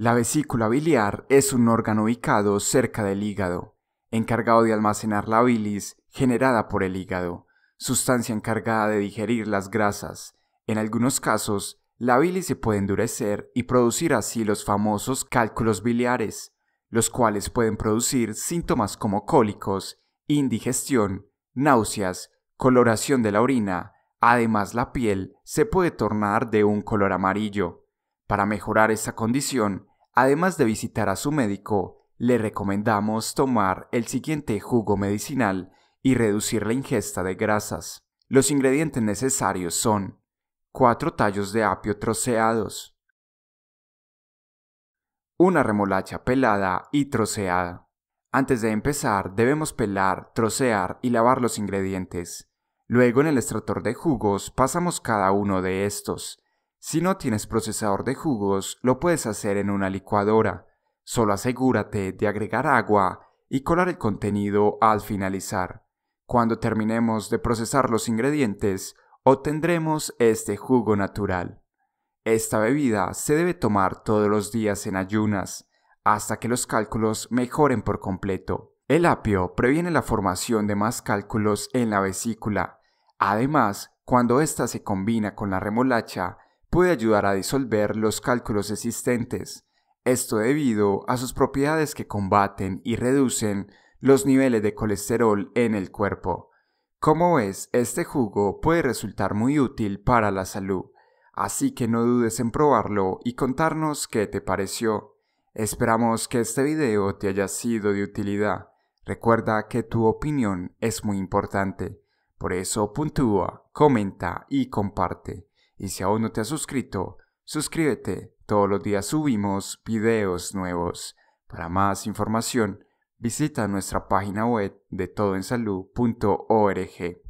La vesícula biliar es un órgano ubicado cerca del hígado, encargado de almacenar la bilis generada por el hígado, sustancia encargada de digerir las grasas. En algunos casos, la bilis se puede endurecer y producir así los famosos cálculos biliares, los cuales pueden producir síntomas como cólicos, indigestión, náuseas, coloración de la orina, además la piel se puede tornar de un color amarillo. Para mejorar esta condición, Además de visitar a su médico, le recomendamos tomar el siguiente jugo medicinal y reducir la ingesta de grasas. Los ingredientes necesarios son 4 tallos de apio troceados, una remolacha pelada y troceada. Antes de empezar, debemos pelar, trocear y lavar los ingredientes. Luego en el extractor de jugos pasamos cada uno de estos si no tienes procesador de jugos, lo puedes hacer en una licuadora. Solo asegúrate de agregar agua y colar el contenido al finalizar. Cuando terminemos de procesar los ingredientes, obtendremos este jugo natural. Esta bebida se debe tomar todos los días en ayunas, hasta que los cálculos mejoren por completo. El apio previene la formación de más cálculos en la vesícula. Además, cuando ésta se combina con la remolacha, puede ayudar a disolver los cálculos existentes, esto debido a sus propiedades que combaten y reducen los niveles de colesterol en el cuerpo. Como ves, este jugo puede resultar muy útil para la salud, así que no dudes en probarlo y contarnos qué te pareció. Esperamos que este video te haya sido de utilidad. Recuerda que tu opinión es muy importante, por eso puntúa, comenta y comparte. Y si aún no te has suscrito, suscríbete. Todos los días subimos videos nuevos. Para más información, visita nuestra página web de todoensalud.org.